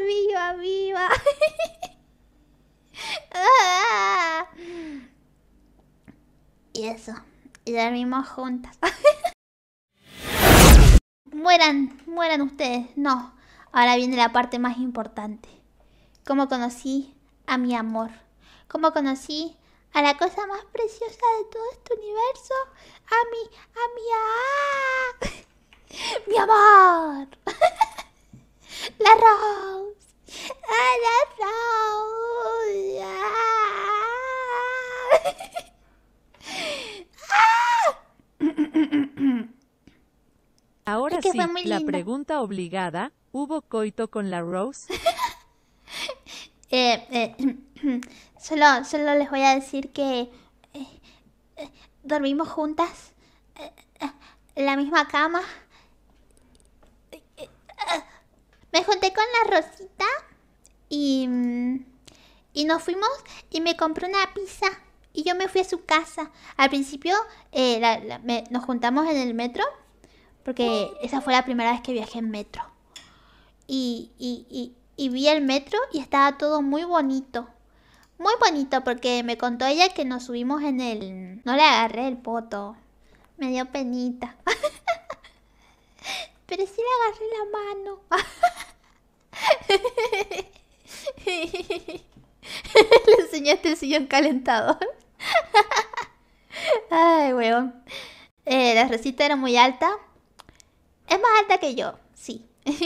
viva, viva. Ah. y eso. Y dormimos juntas. mueran, mueran ustedes. No. Ahora viene la parte más importante. Cómo conocí a mi amor. Cómo conocí a la cosa más preciosa de todo este universo. A mi, a mi, a... mi amor. La Rose. La Rose. Ah. Ah. Ahora sí, la pregunta obligada, ¿hubo coito con la Rose? Eh, eh, solo, solo les voy a decir que eh, dormimos juntas, En la misma cama. me junté con la Rosita y, mm, y nos fuimos y me compró una pizza. Y yo me fui a su casa. Al principio eh, nos juntamos en el metro, porque uh. esa fue la primera vez que viajé en metro. Y, y, y vi el metro y estaba todo muy bonito. Muy bonito porque me contó ella que nos subimos en el... No le agarré el poto. Me dio penita. Pero si le agarré la mano. le enseñaste el sillón calentador. Ay, huevón. Eh, la recita era muy alta. Es más alta que yo, sí.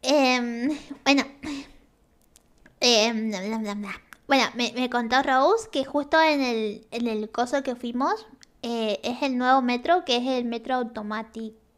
Em, bueno. Em, bueno, me, contó Rose que justo en el, coso que fuimos eh, es el nuevo metro, que es el metro automático.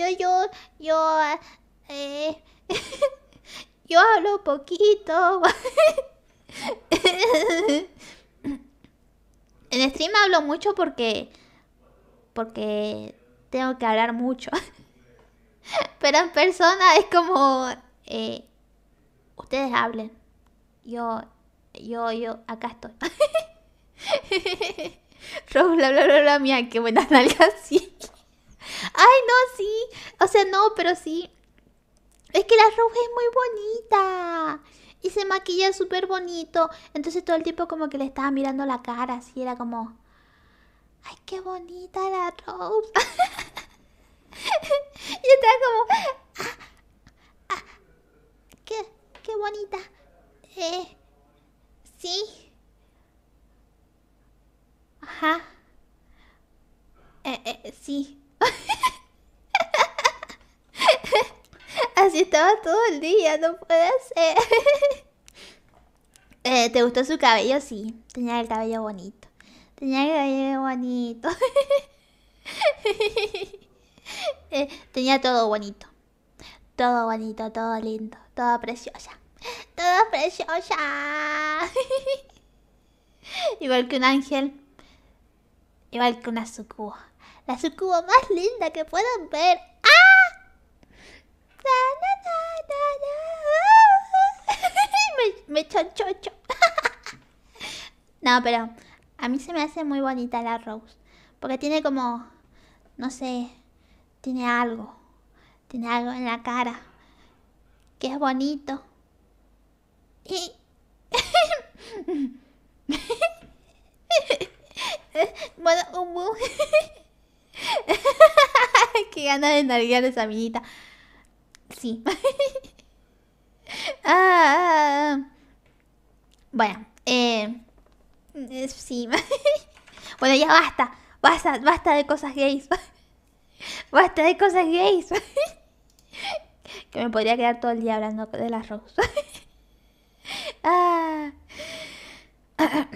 yo, yo, yo, eh, yo hablo poquito. en stream hablo mucho porque, porque tengo que hablar mucho. Pero en persona es como, eh, ustedes hablen. Yo, yo, yo, acá estoy. Rob, la bla, mía, qué buenas nalgas, sí. Ay, no, sí. O sea, no, pero sí. Es que la ropa es muy bonita. Y se maquilla súper bonito. Entonces todo el tiempo como que le estaba mirando la cara. Así era como... Ay, qué bonita la ropa. y estaba como... Ah, ah, qué, bonita. Eh, sí. Ajá. eh, eh sí. Así estaba todo el día, no puede ser. Eh, ¿Te gustó su cabello? Sí, tenía el cabello bonito. Tenía el cabello bonito. Eh, tenía todo bonito. Todo bonito, todo lindo, todo preciosa. Todo preciosa. Igual que un ángel. Igual que una sucuba la sucubo más linda que puedan ver. ¡Ah! me, me chonchocho. no, pero a mí se me hace muy bonita la Rose. Porque tiene como, no sé, tiene algo. Tiene algo en la cara. Que es bonito. bueno, un Qué ganas de narguear esa amiguita. Sí. Ah, ah, ah, bueno, eh, sí. bueno, ya basta. Basta, basta de cosas gays. basta de cosas gays. que me podría quedar todo el día hablando de las rosas. ah.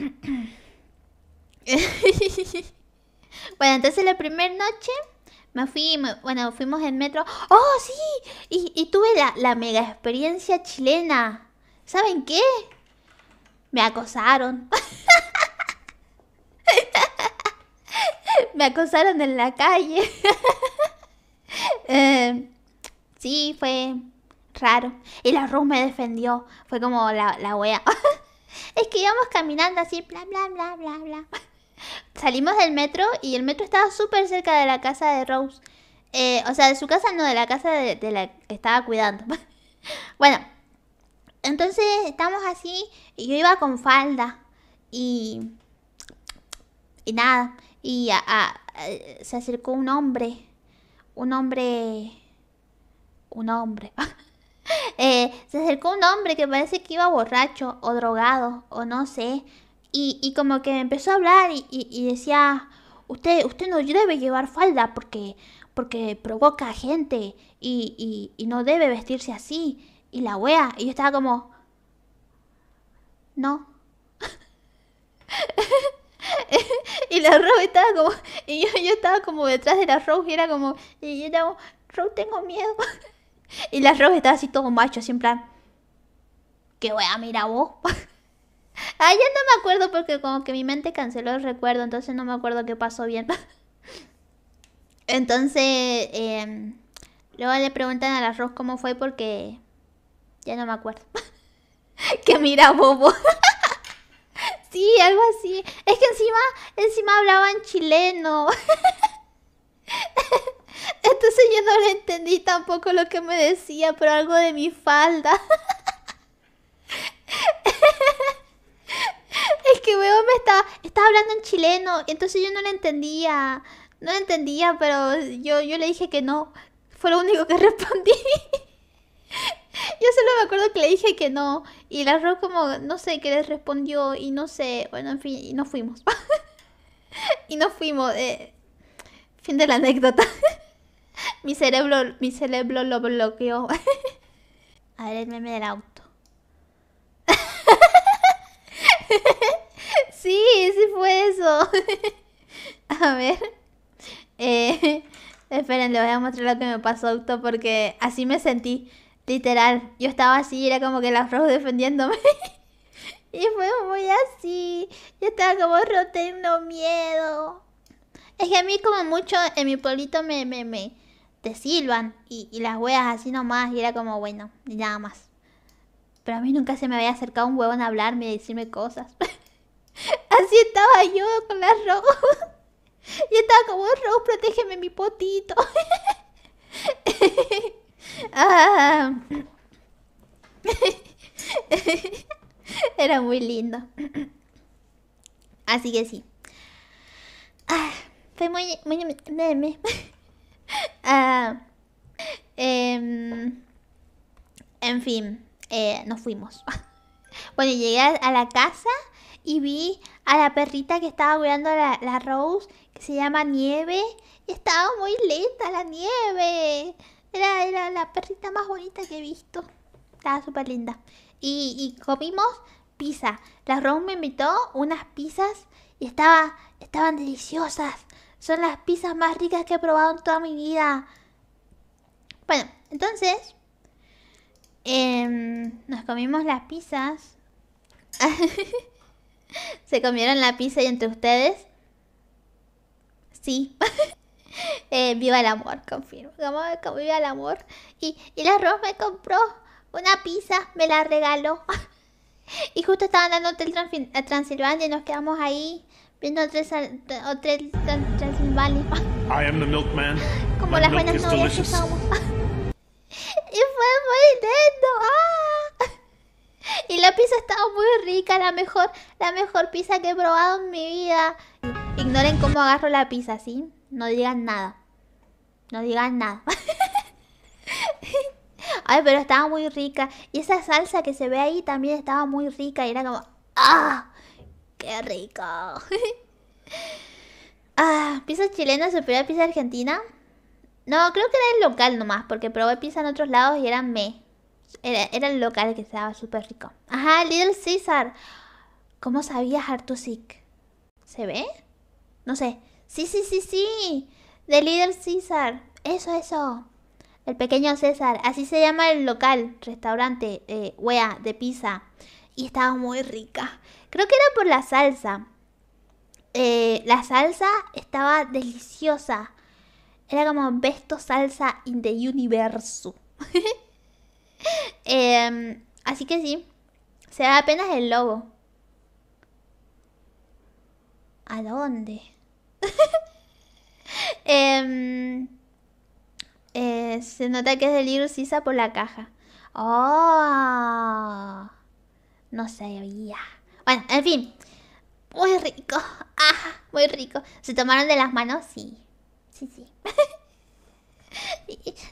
entonces la primera noche me fui, bueno, fuimos en metro. ¡Oh, sí! Y, tuve la, mega experiencia chilena. ¿Saben qué? Me acosaron. me acosaron en la calle. Eh, sí, fue raro. Y la Ruth me defendió. Fue como la, la wea. es que íbamos caminando así, bla, bla, bla, bla, bla salimos del metro y el metro estaba súper cerca de la casa de Rose. Eh, o sea, de su casa, no, de la casa de, la que estaba cuidando. bueno, entonces estamos así y yo iba con falda y... Y nada, y eh, se acercó un hombre, un hombre, un hombre. Eh, se acercó un hombre que parece que iba borracho o drogado o no sé y, como que empezó a hablar y, decía, usted, usted no debe llevar falda porque, porque provoca gente y, no debe vestirse así. Y la wea, y yo estaba como, no. y la Rose estaba como, y yo, estaba como detrás de la Rose y era como, y yo era como, Rose tengo miedo. y la Rose estaba así todo macho, así en plan, que wea, mira vos. Ah, ya no me acuerdo porque como que mi mente canceló el recuerdo, entonces no me acuerdo qué pasó bien. entonces, em, luego le preguntan al arroz cómo fue porque ya no me acuerdo. que mira, bobo. sí, algo así. Es que encima, encima hablaban chileno. Entonces yo no le entendí tampoco lo que me decía, pero algo de mi falda es que veo me estaba, hablando en chileno, entonces yo no le entendía, no le entendía, pero yo, yo le dije que no, fue lo único que respondí. Yo solo me acuerdo que le dije que no. Y la Ro como, no sé qué les respondió. Y no sé, bueno, en fin, y no fuimos. y nos fuimos. Eh, fin de la anécdota. mi cerebro, mi cerebro lo bloqueó. A ver el meme del auto. Sí, sí fue eso. a ver. Eh, esperen, les voy a mostrar lo que me pasó, Octo, porque así me sentí. Literal, yo estaba así, era como que la Rose defendiéndome. y fue muy así. Yo estaba como roteando miedo. Es que a mí como mucho en mi pueblito me, me, te silban y, las huevas así nomás y era como bueno, y nada más. Pero a mí nunca se me había acercado un huevón a hablarme y decirme cosas. Así estaba yo con las rojos. Yo estaba como, oh, Rose, protégeme mi potito. Ah. Era muy lindo. Así que sí. Ah, fue muy... Ah, em, en fin, eh, nos fuimos. bueno, llegué a la casa y vi a la perrita que estaba cuidando la, la Rose, que se llama Nieve. Y estaba muy lenta la nieve. Era, la perrita más bonita que he visto. Estaba súper linda. Y, comimos pizza. La Rose me invitó unas pizzas y estaban deliciosas. Son las pizzas más ricas que he probado en toda mi vida. Bueno, entonces em, nos comimos las pizzas. ¿Se comieron la pizza y entre ustedes? Sí. Eh, viva el amor, confirmo. viva el amor. Y, el arroz me compró una pizza, me la regaló. y justo estaban andando Hotel Transilvania y nos quedamos ahí viendo Hotel, Transilvania. Como las buenas novias que y fue muy lindo. ¡Ah! Y la pizza estaba muy rica, la mejor, la mejor pizza que he probado en mi vida. Ignoren cómo agarro la pizza, ¿sí? No digan nada. No digan nada. Ay, pero estaba muy rica. Y esa salsa que se ve ahí también estaba muy rica. Y era como, ¡ah! ¡Qué rico! ah, ¿Pizza chilena superior a pizza argentina? No, creo que era el local nomás, porque probé pizza en otros lados y eran meh. Era, el local que estaba súper rico. Ajá, Little Caesar. ¿Cómo sabías sick ¿Se ve? No sé. Sí, sí, sí, sí. De Little Caesar. Eso, eso. El pequeño César. Así se llama el local, restaurante, eh, wea, de pizza. Y estaba muy rica. Creo que era por la salsa. Eh, la salsa estaba deliciosa. Era como besto salsa in the universo. Em, así que sí, Se ve apenas el logo. ¿A dónde? Em, eh, se nota que es de Libro Sisa por la caja. ¡Oh! No sabía. Bueno, en fin. Muy rico. Ah, muy rico. ¿Se tomaron de las manos? Sí. Sí, sí.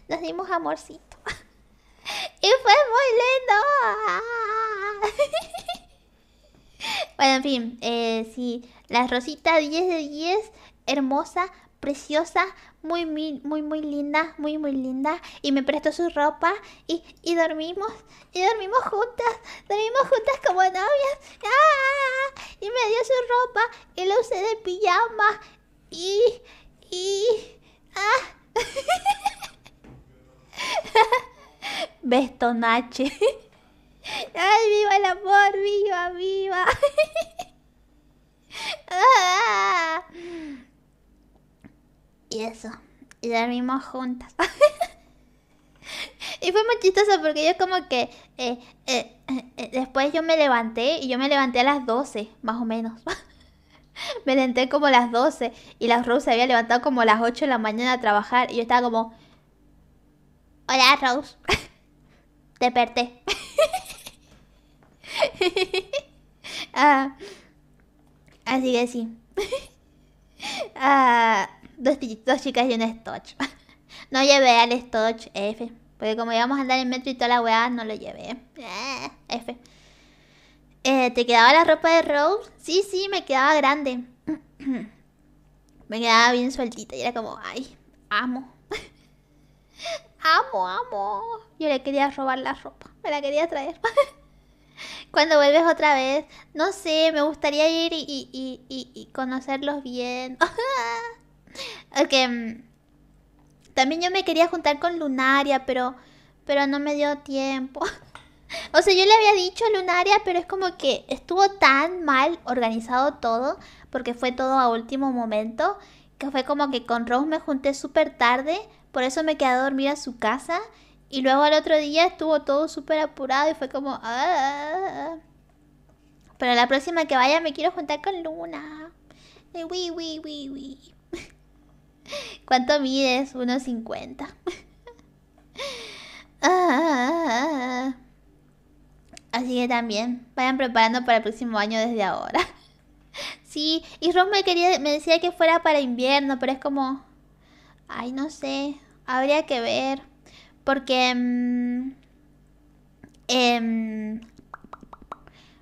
Nos dimos amorcito y fue muy lindo. bueno, en fin, eh, sí, la Rosita 10 de 10, hermosa, preciosa, muy, muy, muy linda, muy, muy linda. Y me prestó su ropa y, y dormimos, y dormimos juntas, dormimos juntas como novias. ¡Ah! Y me dio su ropa y la usé de pijama. Y, y, ah. Bestonache. ¡Ay, viva el amor! ¡Viva, viva! Ah. Y eso. Y dormimos juntas. y fue muy chistoso porque yo como que... Eh, eh, eh, después yo me levanté y yo me levanté a las 12, más o menos. me levanté como a las 12 y la Rose se había levantado como a las 8 de la mañana a trabajar y yo estaba como... Hola, Rose. Desperté. ah, así que sí. Ah, dos, chicas y un Stoch. No llevé al Stoch, F. Porque como íbamos a andar en metro y toda la weá, no lo llevé. Ah, F. Eh, ¿Te quedaba la ropa de Rose? Sí, sí, me quedaba grande. me quedaba bien sueltita y era como, ay, amo amo, amo. Yo le quería robar la ropa, me la quería traer. Cuando vuelves otra vez, no sé, me gustaría ir y, conocerlos bien. Mm, también yo me quería juntar con Lunaria, pero, pero no me dio tiempo. o sea, yo le había dicho a Lunaria, pero es como que estuvo tan mal organizado todo, porque fue todo a último momento, que fue como que con Rose me junté súper tarde, por eso me quedé a dormir a su casa. Y luego al otro día estuvo todo súper apurado y fue como... Ah". Pero la próxima que vaya me quiero juntar con Luna. De wi, ¿Cuánto mides? 1,50. Así que también vayan preparando para el próximo año desde ahora. sí, y Ron me, quería, me decía que fuera para invierno, pero es como... Ay, no sé. Habría que ver. Porque... Mm, em,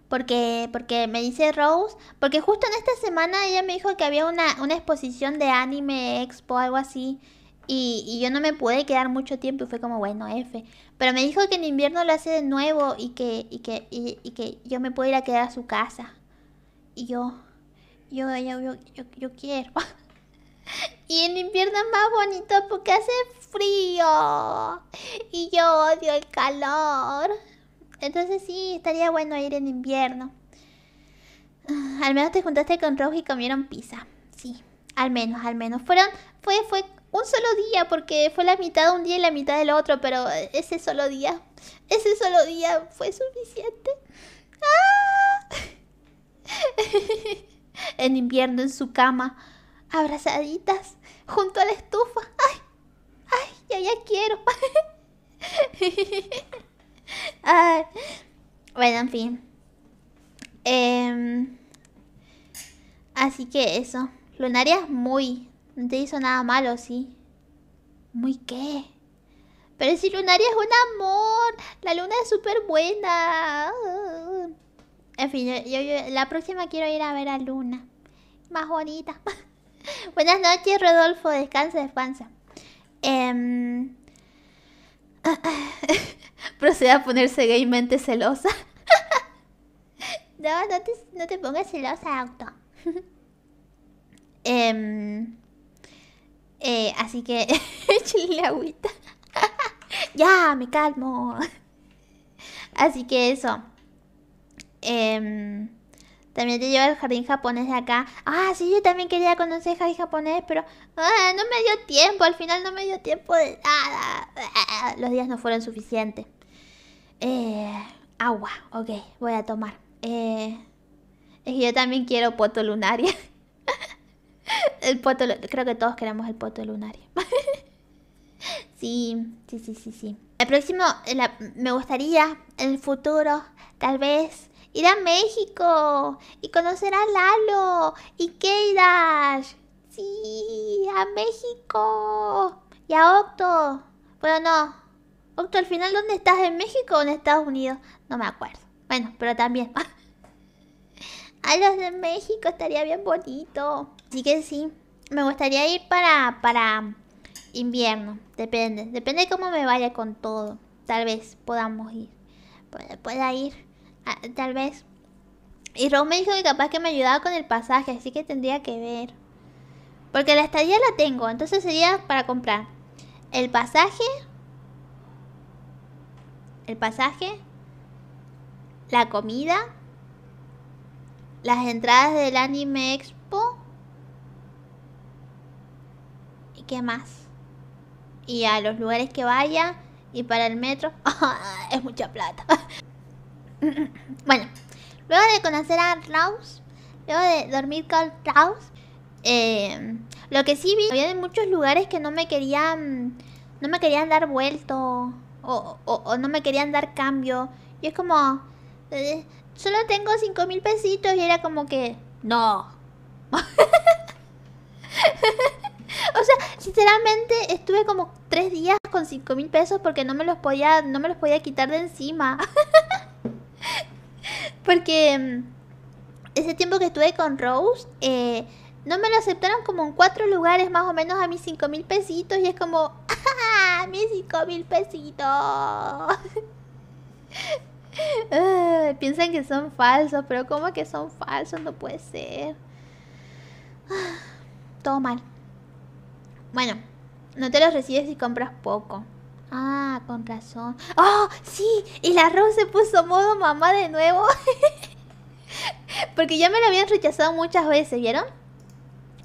porque, porque me dice Rose, porque justo en esta semana ella me dijo que había una, exposición de anime expo, algo así, y, yo no me pude quedar mucho tiempo y fue como, bueno, F. Pero me dijo que en invierno lo hace de nuevo y que, que, que yo me puedo ir a quedar a su casa. Y yo, yo, yo, yo, yo, yo quiero. Y en invierno es más bonito porque hace frío. Y yo odio el calor. Entonces sí, estaría bueno ir en invierno. Ah, al menos te juntaste con Rose y comieron pizza. Sí, al menos, al menos. Fueron, fue, fue un solo día porque fue la mitad de un día y la mitad del otro, pero ese solo día, ese solo día fue suficiente. ¡Ah! en invierno en su cama abrazaditas junto a la estufa. ¡Ay! ¡Ay! Ya ya quiero. Ay. Bueno, en fin. Em, así que eso. Lunaria es muy. No te hizo nada malo, sí. ¿Muy qué? Pero si Lunaria es un amor. La luna es súper buena. En fin, la próxima quiero ir a ver a Luna. Más bonita. Buenas noches, Rodolfo. Descansa, descansa. Em, proceda Procede a ponerse gaymente celosa. no, no te, pongas celosa, auto. Em, eh, así que chile agüita. ya, me calmo. así que eso. Em, también te llevo el jardín japonés de acá. Ah, sí, yo también quería conocer jardín japonés, pero ah, no me dio tiempo. Al final no me dio tiempo de nada. Ah, los días no fueron suficientes. Eh, agua, ok, voy a tomar. Eh, es que yo también quiero poto lunaria. el poto, creo que todos queremos el poto lunario. sí, sí, sí, sí, sí. El próximo, eh, me gustaría en el futuro, tal vez ir a México y conocer a Lalo y Keidash. Sí, a México y a Octo. Bueno, no. Octo, al final, ¿dónde estás? ¿En México o en Estados Unidos? No me acuerdo. Bueno, pero también. a los de México estaría bien bonito. Así que sí, me gustaría ir para, para invierno. Depende. Depende de cómo me vaya con todo. Tal vez podamos ir. Pueda ir. Ah, tal vez. Y Rose me dijo que capaz que me ayudaba con el pasaje, así que tendría que ver. Porque la estadía la tengo, entonces sería para comprar el pasaje. El pasaje. La comida. Las entradas del anime expo. ¿Y qué más? Y a los lugares que vaya. Y para el metro. es mucha plata. bueno, luego de conocer a Klaus, luego de dormir con Klaus, eh, lo que sí vi, había muchos lugares que no me querían, no me querían dar vuelto o, no me querían dar cambio. Y es como, eh, solo tengo 5 mil pesitos y era como que, no. o sea, sinceramente estuve como tres días con cinco mil pesos porque no me los podía, no me los podía quitar de encima. Porque mm, ese tiempo que estuve con Rose, eh, no me lo aceptaron como en cuatro lugares más o menos a mis cinco mil pesitos y es como, ¡ah! Mis cinco mil pesitos. piensan que son falsos, pero ¿cómo que son falsos? No puede ser. Todo mal. Bueno, no te los recibes si compras poco. Ah, con razón. ¡Oh, sí! Y la arroz se puso modo mamá de nuevo. Porque ya me lo habían rechazado muchas veces, ¿vieron?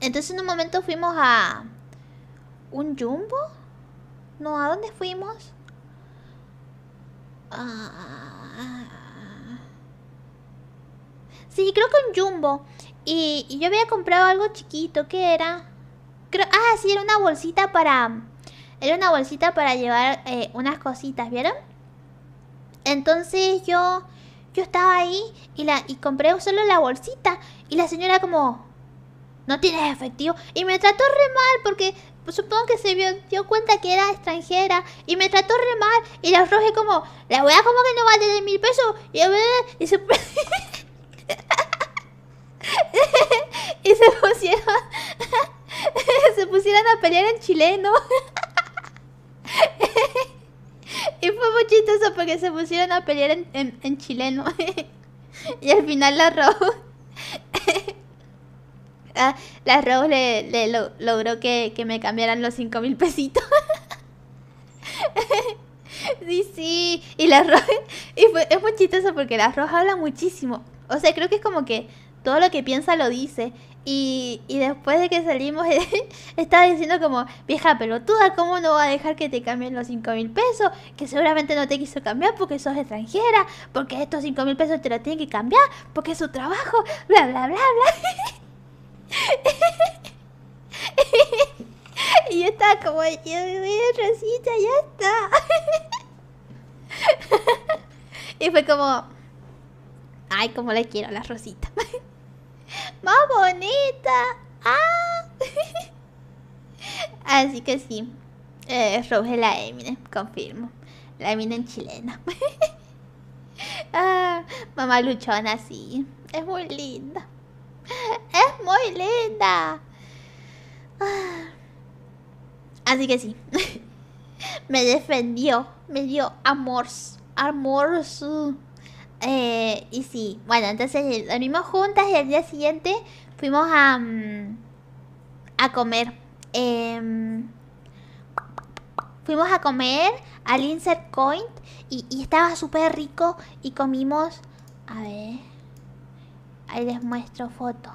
Entonces en un momento fuimos a... ¿Un jumbo? No, ¿a dónde fuimos? Ah... Sí, creo que un jumbo. Y, yo había comprado algo chiquito, ¿qué era? Creo... Ah, sí, era una bolsita para era una bolsita para llevar eh, unas cositas, ¿vieron? Entonces yo, yo estaba ahí y, la, y compré solo la bolsita. Y la señora como, no tienes efectivo. Y me trató re mal porque supongo que se dio cuenta que era extranjera y me trató re mal y la roje como la weá como que no vale de mil pesos y, eh", se y se pusieron se pusieron a pelear en chileno y fue muy chistoso porque se pusieron a pelear en, en, chileno. y al final la Rose. Ah, la Rose le, logró que, me cambiaran los 5 mil pesitos. sí, sí. Y la Rose. Y fue, es muy chistoso porque la Rose habla muchísimo. O sea, creo que es como que todo lo que piensa lo dice. Y, después de que salimos, estaba diciendo como, vieja pelotuda, ¿cómo no va a dejar que te cambien los 5 mil pesos? Que seguramente no te quiso cambiar porque sos extranjera, porque estos 5 mil pesos te lo tienen que cambiar, porque es su trabajo, bla, bla, bla, bla. Y yo estaba como, yo Rosita, ya está. Y fue como, ay, cómo le quiero a la Rosita más bonita. Ah. Así que sí, eh, Roge la Eminem, confirmo. La Eminem chilena. Ah, mamá luchona, sí. Es muy linda. Es muy linda. Ah. Así que sí. me defendió. Me dio amor. Amor. Eh, y sí, bueno, entonces dormimos juntas y al día siguiente fuimos a, mm, a comer. Em, fuimos a comer al Insert Coin y, estaba súper rico y comimos... A ver, ahí les muestro foto.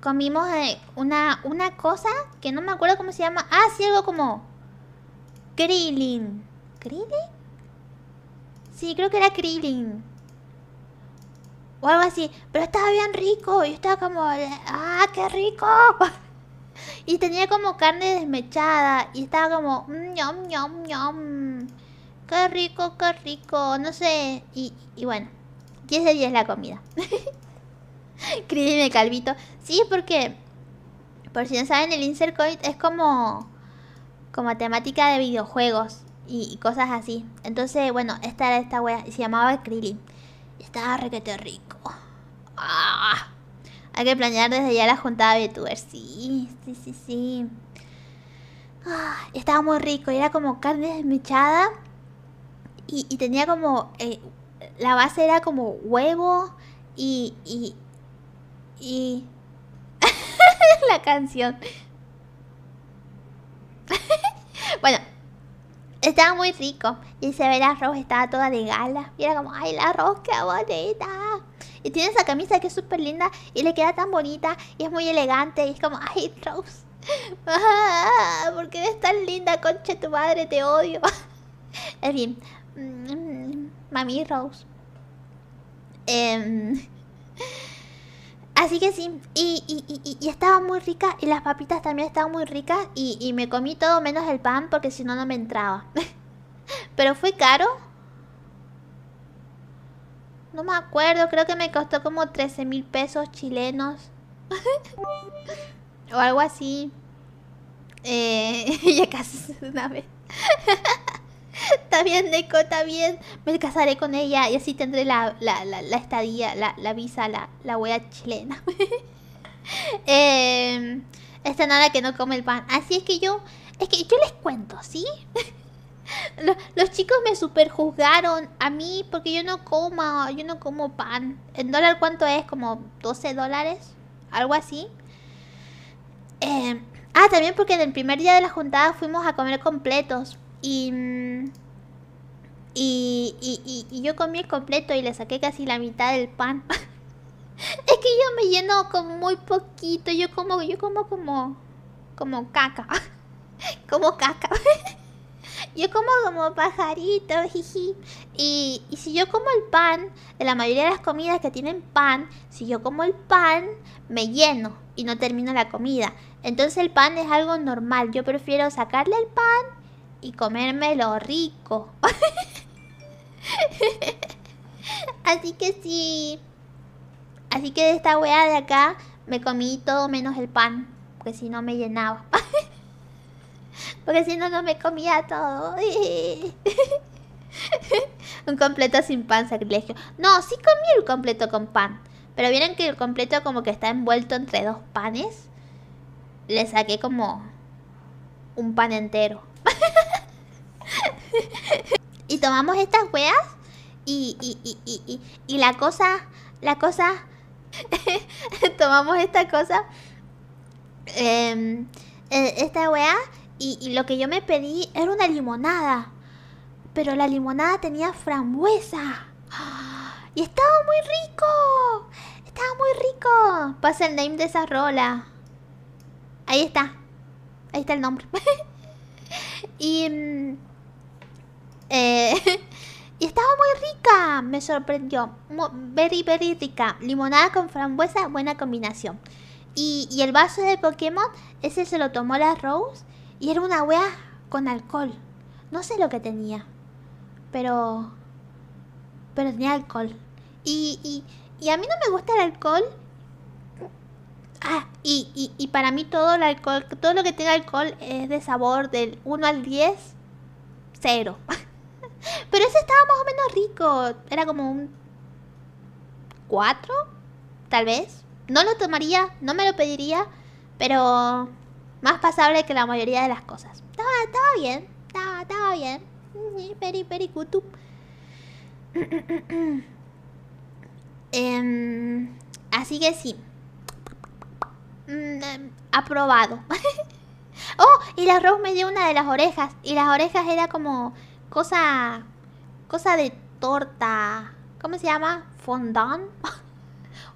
Comimos eh, una, una cosa que no me acuerdo cómo se llama. Ah, sí, algo como... Krillin. ¿Krillin? Sí, creo que era Krillin o algo así, pero estaba bien rico, y estaba como, ah, qué rico. Y tenía como carne desmechada y estaba como, mm, ñom, ñom, ñom. Qué rico, qué rico, no sé. Y, bueno, 15 días es la comida. me, Calvito. Sí, porque, por si no saben, el Insert es como, como temática de videojuegos y, cosas así. Entonces, bueno, esta era esta wea, se llamaba Krillin. Estaba requete rico. Ah, hay que planear desde ya la juntada de youtubers. Sí, sí, sí, sí. Ah, estaba muy rico. Era como carne desmechada. Y, tenía como. Eh, la base era como huevo. Y. Y. y... la canción. bueno, estaba muy rico. Y se ve la Rose estaba toda de gala. Y era como, ay, la Rose qué bonita. Y tiene esa camisa que es súper linda y le queda tan bonita y es muy elegante. Y es como, ay, Rose, ah, ¿por qué eres tan linda, conche tu madre? Te odio. en fin, mm, mm, mami Rose. Eh, Así que sí, y, y, y, estaba muy rica y las papitas también estaban muy ricas y, y me comí todo menos el pan porque si no no me entraba. Pero fue caro. No me acuerdo, creo que me costó como 13 mil pesos chilenos. o algo así. Eh, ya casi una vez. está bien, Neko, está bien. Me casaré con ella y así tendré la, la, estadía, la, visa, la, la wea chilena. Em, esta nada que no come el pan. Así es que yo, es que yo les cuento, ¿sí? los, chicos me superjuzgaron a mí porque yo no como, yo no como pan. ¿En dólar cuánto es? Como 12 dólares, algo así. Em, ah, también porque en el primer día de la juntada fuimos a comer completos. Y, yo comí el completo y le saqué casi la mitad del pan. es que yo me lleno con muy poquito. Yo como, yo como como, como caca. como caca. yo como como pajarito, Y, y, si yo como el pan, de la mayoría de las comidas que tienen pan, si yo como el pan, me lleno y no termino la comida. Entonces el pan es algo normal. Yo prefiero sacarle el pan y comérmelo rico. Así que sí. Así que de esta wea de acá me comí todo menos el pan. Porque si no me llenaba. porque si no, no me comía todo. Un completo sin pan, sacrilegio. No, sí comí el completo con pan. Pero vieron que el completo como que está envuelto entre dos panes. Le saqué como un pan entero y tomamos estas weas y, la cosa, la cosa, tomamos esta cosa, em, e, esta wea y, lo que yo me pedí era una limonada. Pero la limonada tenía frambuesa. Y estaba muy rico. Estaba muy rico. Pasa el name de esa rola. Ahí está. Ahí está el nombre. Mm, eh, y... estaba muy rica, me sorprendió. very, very rica. Limonada con frambuesa, buena combinación. Y, el vaso de Pokémon, ese se lo tomó la Rose. Y era una wea con alcohol. No sé lo que tenía. Pero... Pero tenía alcohol. Y, y a mí no me gusta el alcohol. Ah, y, y, y, para mí todo el alcohol, todo lo que tenga alcohol es de sabor del 1 al 10, 0. Pero ese estaba más o menos rico. Era como un 4, tal vez. No lo tomaría, no me lo pediría, pero más pasable que la mayoría de las cosas. Estaba, estaba bien, estaba, estaba bien. Peri, peri, em, así que sí. Mm, eh, aprobado. oh, y el arroz me dio una de las orejas. Y las orejas era como cosa. cosa de torta. ¿Cómo se llama? Fondant.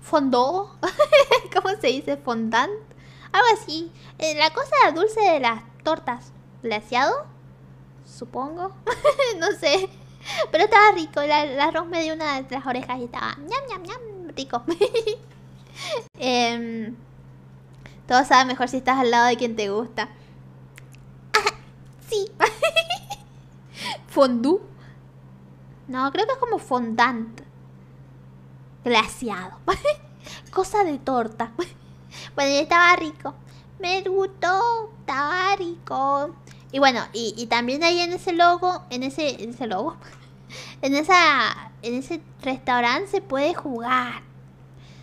Fondó. ¿Cómo se dice? Fondant. Algo así. Eh, la cosa dulce de las tortas. Glaciado. Supongo. no sé. Pero estaba rico. La, la me dio una de las orejas y estaba. ñam, ñam, ñam. Rico. eh, todo sabe mejor si estás al lado de quien te gusta. sí. Fondú. No, creo que es como fondant. Glaciado. Cosa de torta. bueno, y estaba rico. Me gustó. Estaba rico. Y bueno, y, también ahí en ese logo, en ese, en ese logo, en esa, en ese restaurante se puede jugar.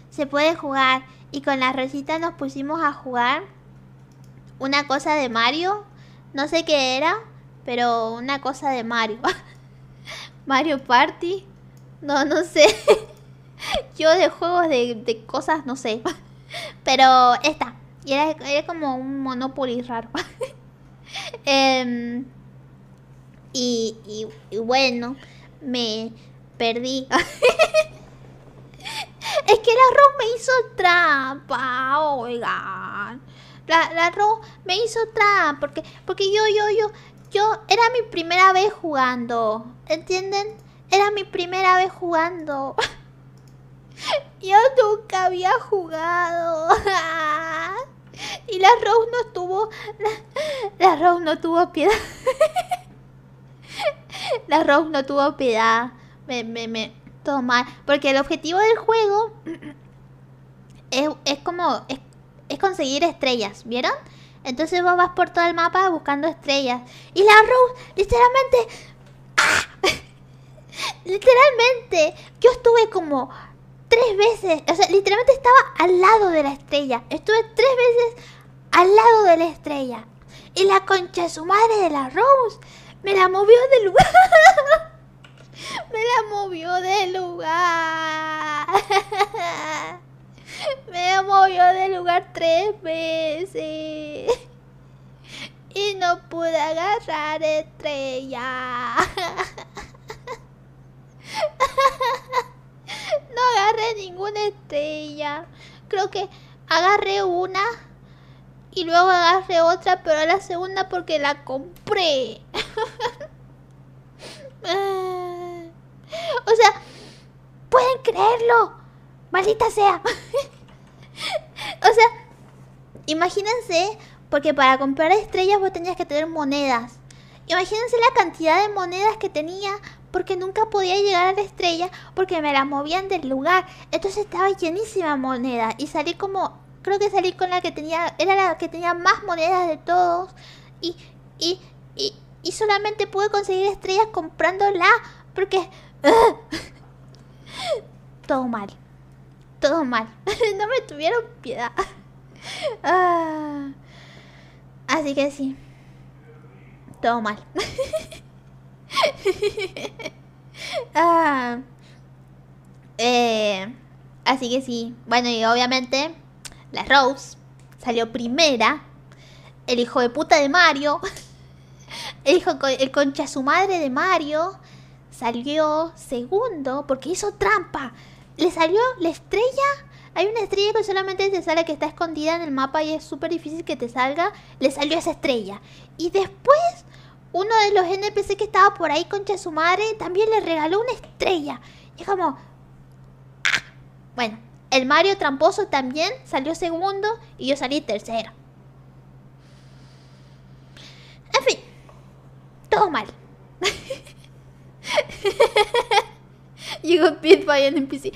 Se puede jugar. Y con la recita nos pusimos a jugar una cosa de Mario. No sé qué era, pero una cosa de Mario. Mario Party. No, no sé. Yo de juegos de, cosas no sé. Pero esta. Y era, como un Monopoly raro. Em, y bueno, me perdí. Es que la arroz me hizo trampa, oigan. La, el arroz me hizo trampa porque, porque yo, yo, yo, yo, era mi primera vez jugando. ¿Entienden? Era mi primera vez jugando. yo nunca había jugado. y la Rose no estuvo. La, la Rose no tuvo piedad. la Rose no tuvo piedad. Me, me, me, todo mal. Porque el objetivo del juego es, como. Es, conseguir estrellas, ¿vieron? Entonces vos vas por todo el mapa buscando estrellas. Y la Rose, literalmente. ¡ah! literalmente, yo estuve como tres veces. O sea, literalmente estaba al lado de la estrella. Estuve tres veces al lado de la estrella. Y la concha de su madre de la Rose me la movió del lugar. Me la movió del lugar. Me la movió del lugar tres veces. Y no pude agarrar estrella. No agarré ninguna estrella. Creo que agarré una y luego agarré otra, pero la segunda porque la compré. Ah. O sea, pueden creerlo. Maldita sea. o sea, imagínense, porque para comprar estrellas vos tenías que tener monedas. Imagínense la cantidad de monedas que tenía porque nunca podía llegar a la estrella porque me la movían del lugar. Entonces estaba llenísima moneda y salí como, creo que salí con la que tenía, era la que tenía más monedas de todos y, y, y, y solamente pude conseguir estrellas comprándola porque Todo mal. Todo mal. no me tuvieron piedad. Ah. Así que sí. Todo mal. Ah. Eh, así que sí. Bueno, y obviamente la Rose salió primera. El hijo de puta de Mario. El hijo, el concha su madre de Mario salió segundo porque hizo trampa. Le salió la estrella. Hay una estrella que solamente te sale que está escondida en el mapa y es súper difícil que te salga. Le salió esa estrella. Y después, uno de los NPC que estaba por ahí, concha su madre, también le regaló una estrella. Y es como... Bueno, el Mario tramposo también salió segundo y yo salí tercero. En fin, todo mal. you got beat by an NPC.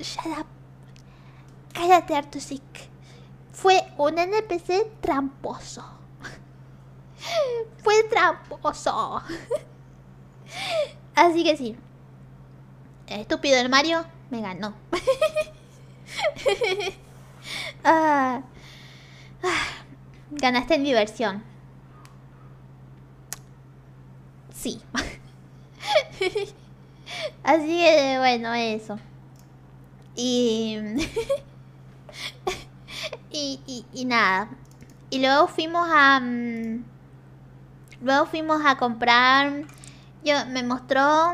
Shut up. Cállate, Artusic. Fue un NPC tramposo. Fue tramposo. Así que sí. Estúpido el Mario me ganó. Ah. Ah. ganaste en diversión. Sí. Así que bueno, eso. Y... y, nada. Y luego fuimos a... Mm, luego fuimos a comprar... Yo me mostró...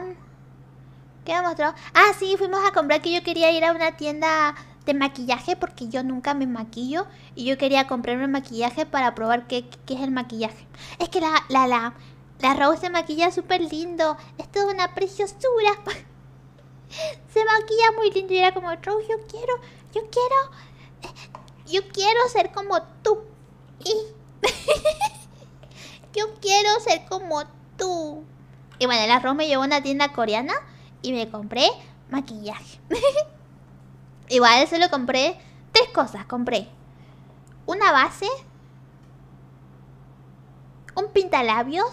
¿Qué me mostró? Ah, sí, fuimos a comprar que yo quería ir a una tienda de maquillaje porque yo nunca me maquillo y yo quería comprarme maquillaje para probar qué, es el maquillaje. Es que la, la, la Rose se maquilla súper lindo. Es una preciosura. se maquilla muy lindo y era como, Rose, yo quiero, yo quiero, eh, yo quiero ser como tú. Y yo quiero ser como tú. Y bueno, la Rose me llevó a una tienda coreana y me compré maquillaje. Igual solo compré tres cosas. Compré una base, un pintalabios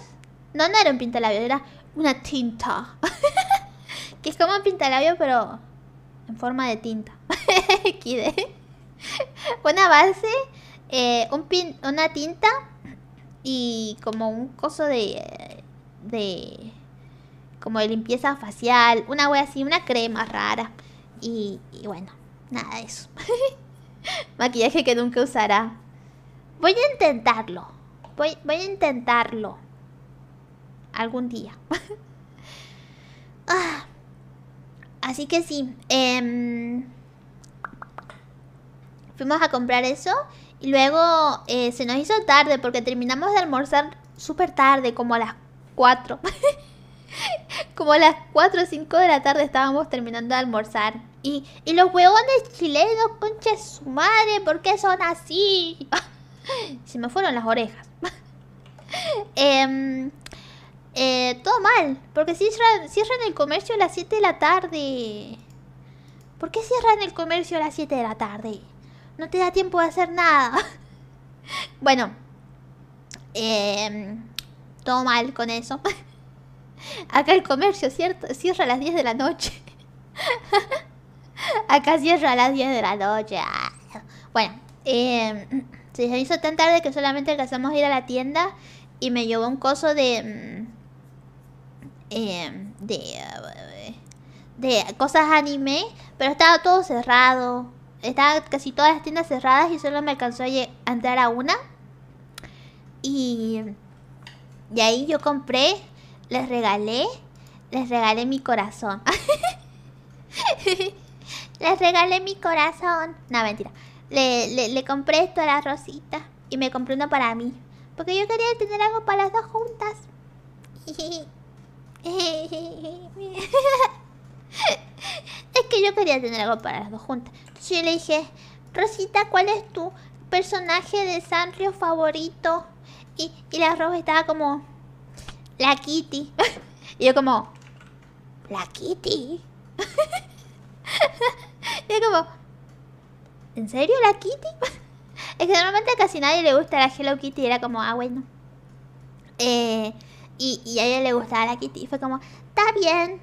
no, no era un pintalabio, era una tinta. que es como un pintalabio, pero en forma de tinta. una base, eh, un pin, una tinta y como un coso de. de. como de limpieza facial, una wea así, una crema rara. Y, bueno, nada de eso. Maquillaje que nunca usará. Voy a intentarlo. Voy, voy a intentarlo algún día. Ah, así que sí. Em, fuimos a comprar eso. Y luego eh, se nos hizo tarde porque terminamos de almorzar súper tarde, como a las 4. como a las 4 o 5 de la tarde estábamos terminando de almorzar. Y, los huevones chilenos, conche su madre, ¿por qué son así? se me fueron las orejas. eh, eh, todo mal. Porque cierran, cierran el comercio a las 7 de la tarde. ¿Por qué cierran el comercio a las 7 de la tarde? No te da tiempo de hacer nada. bueno. Em, todo mal con eso. Acá el comercio cierto, cierra a las 10 de la noche. Acá cierra a las 10 de la noche. Ah. Bueno, em, se hizo tan tarde que solamente alcanzamos a ir a la tienda y me llevó un coso de... Mm, Em, de, de cosas anime, pero estaba todo cerrado. Estaban casi todas las tiendas cerradas y solo me alcanzó a, entrar a una. Y de ahí yo compré, les regalé, les regalé mi corazón. les regalé mi corazón. No, mentira. Le, le, compré esto a la Rosita y me compré uno para mí. Porque yo quería tener algo para las dos juntas. es que yo quería tener algo para las dos juntas. Entonces yo le dije, Rosita, ¿cuál es tu personaje de Sanrio favorito? Y, y la Rose estaba como, la Kitty. y yo como, la Kitty. y yo como, ¿en serio la Kitty? es que normalmente casi nadie le gusta la Hello Kitty. Y era como, ah, bueno. Eh, y, a ella le gustaba la Kitty. Y fue como, está bien,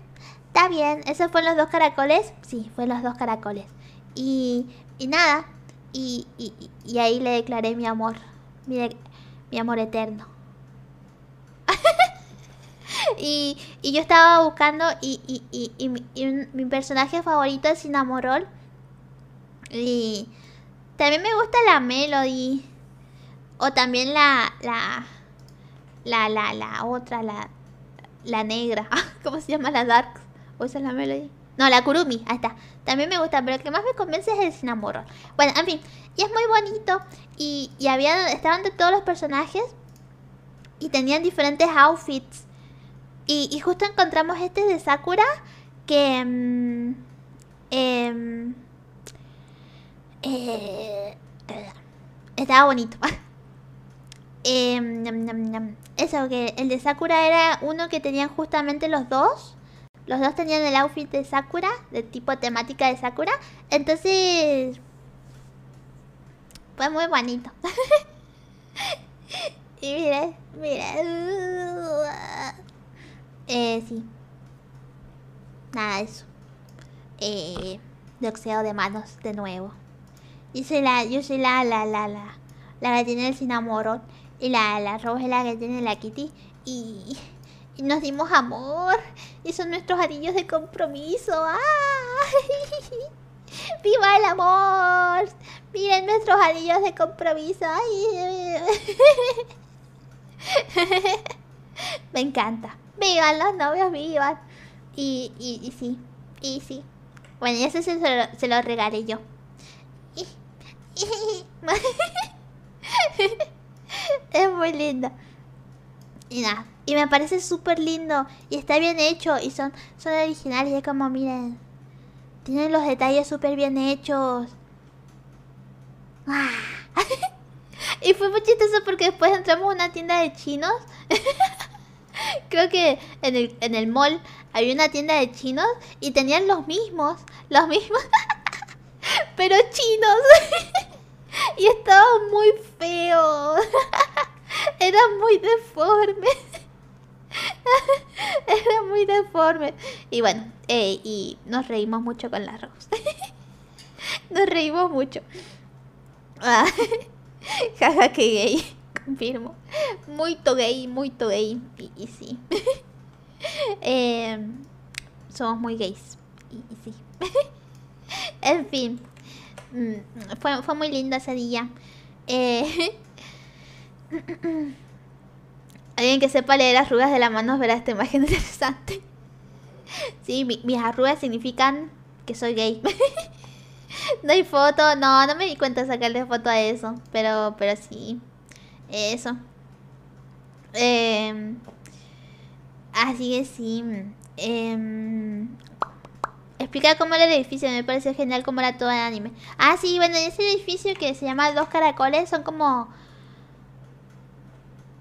está bien. ¿Esos fueron los dos caracoles? Sí, fue los dos caracoles. Y, nada. Y, ahí le declaré mi amor. Mi, mi amor eterno. y, yo estaba buscando y, mi, mi, personaje favorito es Inamorol Y también me gusta la Melody. O también la, la, la, la otra, la, la negra. ¿Cómo se llama la Dark? ¿O esa es la Melody? No, la Kurumi, ahí está. También me gusta, pero el que más me convence es el Cinnamoroll. Bueno, en fin, y es muy bonito. Y, había, estaban de todos los personajes. Y tenían diferentes outfits. Y, justo encontramos este de Sakura. Que. Mm, em, eh, estaba bonito. Eh, eso, que el de Sakura era uno que tenían justamente los dos. Los dos tenían el outfit de Sakura, de tipo temática de Sakura. Entonces... Fue muy bonito. y miren, miren Eh, sí. Nada eso. Eh, de de manos, de nuevo. Y soy la, yo soy la, la, la, la. La que tiene el y la, la roja es la que tiene la Kitty. Y, nos dimos amor. Y son nuestros anillos de compromiso. ¡Viva el amor! Miren nuestros anillos de compromiso. Me encanta. ¡Vivan los novios, vivan! Y, y, sí, y sí. Bueno, ese se lo, se lo regalé yo es muy lindo Y nada, y me parece súper lindo. Y está bien hecho. Y son, son originales. Y es como, miren. Tienen los detalles súper bien hechos. ¡Ah! y fue muy chistoso porque después entramos a una tienda de chinos. Creo que en el, en el mall había una tienda de chinos y tenían los mismos. Los mismos. pero chinos. y estaba muy feo. Era muy deforme. Era muy deforme. Y bueno, eh, y nos reímos mucho con la Rose. Nos reímos mucho. Ah, jaja, que gay. Confirmo. Muy to gay, muy to gay. Y, sí. Em, somos muy gays. y sí. en fin. Mm, fue, muy lindo ese día. Eh, alguien que sepa leer arrugas de la mano verá esta imagen interesante. sí, mis arrugas significan que soy gay. no hay foto, no, no me di cuenta de sacarle foto a eso, pero, pero sí. Eso. Em, así que sí. Em, Explica cómo era el edificio, me parece genial cómo era todo el anime. Ah, sí, bueno, ese edificio que se llama Dos Caracoles son como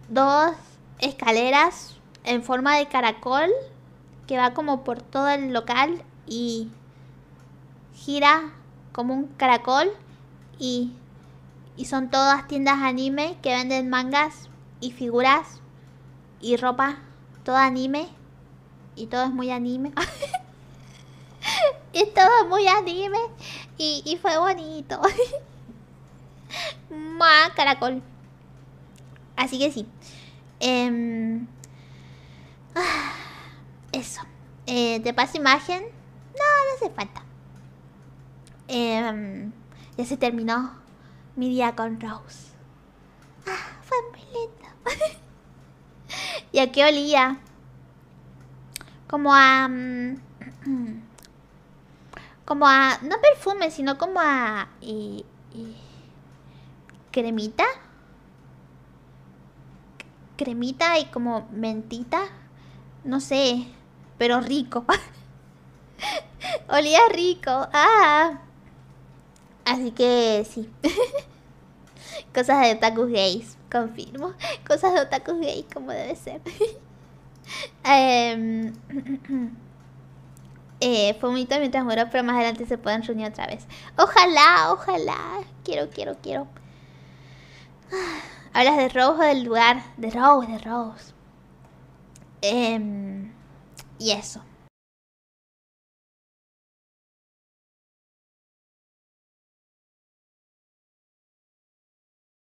dos escaleras en forma de caracol que va como por todo el local y gira como un caracol y, y son todas tiendas anime que venden mangas y figuras y ropa, todo anime y todo es muy anime. Estaba muy anime y, y fue bonito. más caracol. Así que sí. Em, eso. Eh, ¿Te paso imagen? No, no hace falta. Em, ya se terminó mi día con Rose. Ah, fue muy lindo. ¿Y a qué olía? Como a... Mm, como a, no perfume, sino como a cremita. Cremita y como mentita. No sé, pero rico. Olía rico. Ah. Así que sí. Cosas de otakus gays, confirmo. Cosas de otakus gays como debe ser. Em, Eh, mientras muero, pero más adelante se pueden reunir otra vez. Ojalá, ojalá. Quiero, quiero, quiero. Ah, hablas de Rose o del lugar. De Rose, de Rose. Em, y eso.